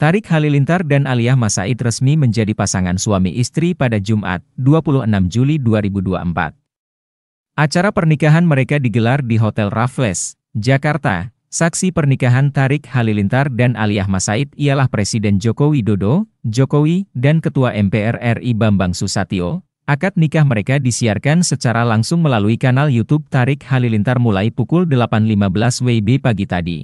Tarik Halilintar dan Aliyah Masaid resmi menjadi pasangan suami istri pada Jumat, 26 Juli 2024. Acara pernikahan mereka digelar di Hotel Raffles, Jakarta. Saksi pernikahan Tarik Halilintar dan Aliyah Masaid ialah Presiden Joko Widodo, Jokowi, dan Ketua MPR RI Bambang Susatyo. Akad nikah mereka disiarkan secara langsung melalui kanal YouTube Tarik Halilintar mulai pukul 8.15 WIB pagi tadi.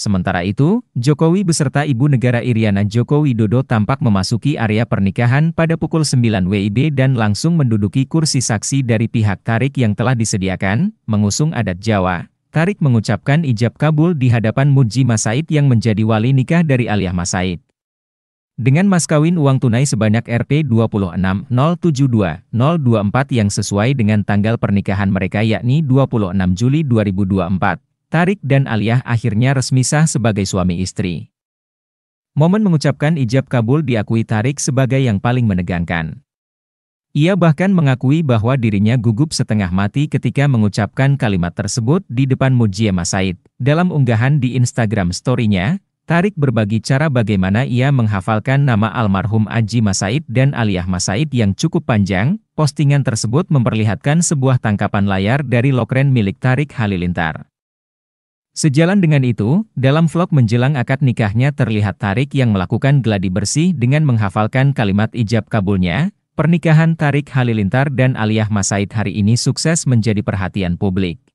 Sementara itu, Jokowi beserta ibu negara Iriana Joko Widodo tampak memasuki area pernikahan pada pukul 9 WIB dan langsung menduduki kursi saksi dari pihak tarik yang telah disediakan, mengusung adat Jawa. Tarik mengucapkan ijab kabul di hadapan Muji Masaid yang menjadi wali nikah dari Aliyah Masaid. Dengan mas kawin uang tunai sebanyak Rp26.072.024 yang sesuai dengan tanggal pernikahan mereka yakni 26 Juli 2024. Tarik dan Aliyah akhirnya resmi sah sebagai suami istri. Momen mengucapkan ijab kabul diakui Tarik sebagai yang paling menegangkan. Ia bahkan mengakui bahwa dirinya gugup setengah mati ketika mengucapkan kalimat tersebut di depan Mujia Masaid. Dalam unggahan di Instagram story-nya, Tarik berbagi cara bagaimana ia menghafalkan nama almarhum Aji Masaid dan Aliyah Masaid yang cukup panjang. Postingan tersebut memperlihatkan sebuah tangkapan layar dari lokren milik Tarik Halilintar. Sejalan dengan itu, dalam vlog menjelang akad nikahnya terlihat Tarik yang melakukan geladi bersih dengan menghafalkan kalimat ijab kabulnya, pernikahan Tarik Halilintar dan Aliyah Masaid hari ini sukses menjadi perhatian publik.